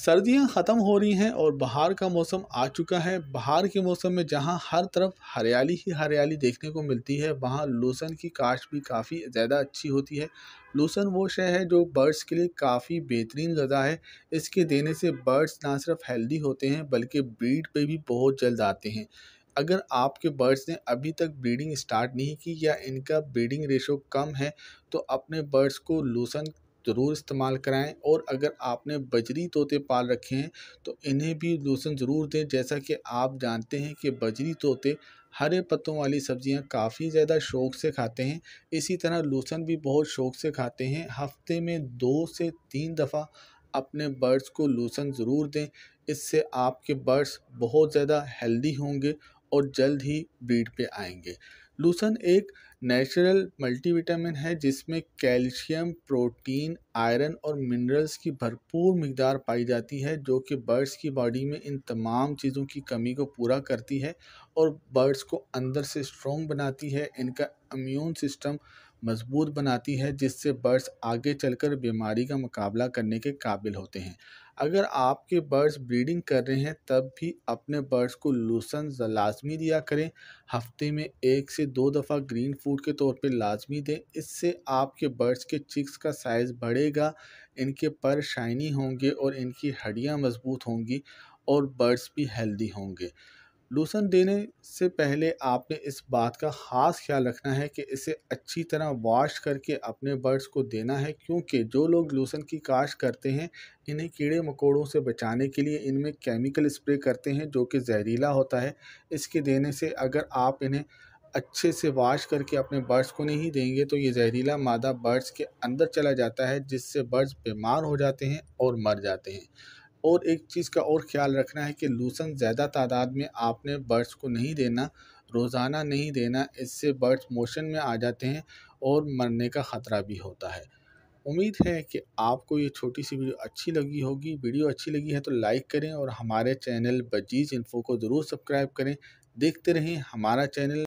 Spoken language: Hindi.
सर्दियां ख़त्म हो रही हैं और बाहर का मौसम आ चुका है बाहर के मौसम में जहां हर तरफ हरियाली ही हरियाली देखने को मिलती है वहां लूसन की काश्त भी काफ़ी ज़्यादा अच्छी होती है लूसन वो शय है जो बर्ड्स के लिए काफ़ी बेहतरीन गज़ा है इसके देने से बर्ड्स ना सिर्फ हेल्दी होते हैं बल्कि ब्रीड पर भी बहुत जल्द आते हैं अगर आपके बर्ड्स ने अभी तक ब्रीडिंग स्टार्ट नहीं की या इनका ब्रीडिंग रेशो कम है तो अपने बर्ड्स को लूसन ज़रूर इस्तेमाल कराएं और अगर आपने बजरी तोते पाल रखे हैं तो इन्हें भी लोसन ज़रूर दें जैसा कि आप जानते हैं कि बजरी तोते हरे पत्तों वाली सब्जियां काफ़ी ज़्यादा शौक से खाते हैं इसी तरह लूसन भी बहुत शौक से खाते हैं हफ्ते में दो से तीन दफ़ा अपने बर्ड्स को लूसन ज़रूर दें इससे आपके बर्ड्स बहुत ज़्यादा हेल्दी होंगे और जल्द ही ब्रीड पे आएंगे लूसन एक नेचुरल मल्टीविटामिन है जिसमें कैल्शियम प्रोटीन आयरन और मिनरल्स की भरपूर मकदार पाई जाती है जो कि बर्ड्स की बॉडी में इन तमाम चीज़ों की कमी को पूरा करती है और बर्ड्स को अंदर से स्ट्रॉन्ग बनाती है इनका इम्यून सिस्टम मजबूत बनाती है जिससे बर्ड्स आगे चलकर बीमारी का मुकाबला करने के काबिल होते हैं अगर आपके बर्ड्स ब्रीडिंग कर रहे हैं तब भी अपने बर्ड्स को लूसन लाजमी दिया करें हफ्ते में एक से दो दफ़ा ग्रीन फूड के तौर पर लाजमी दें इससे आपके बर्ड्स के चिक्स का साइज़ बढ़ेगा इनके पर शाइनी होंगे और इनकी हड्डियाँ मज़बूत होंगी और बर्ड्स भी हेल्दी होंगे लूसन देने से पहले आपने इस बात का ख़ास ख्याल रखना है कि इसे अच्छी तरह वॉश करके अपने बर्ड्स को देना है क्योंकि जो लोग लूसन की काश करते हैं इन्हें कीड़े मकोड़ों से बचाने के लिए इनमें केमिकल स्प्रे करते हैं जो कि जहरीला होता है इसके देने से अगर आप इन्हें अच्छे से वाश करके अपने बर्ड्स को नहीं देंगे तो ये जहरीला मादा बर्ड्स के अंदर चला जाता है जिससे बर्ड्स बीमार हो जाते हैं और मर जाते हैं और एक चीज़ का और ख्याल रखना है कि लूसन ज़्यादा तादाद में आपने बर्ड्स को नहीं देना रोज़ाना नहीं देना इससे बर्ड्स मोशन में आ जाते हैं और मरने का ख़तरा भी होता है उम्मीद है कि आपको ये छोटी सी वीडियो अच्छी लगी होगी वीडियो अच्छी लगी है तो लाइक करें और हमारे चैनल बजीज इन्फो को ज़रूर सब्सक्राइब करें देखते रहें हमारा चैनल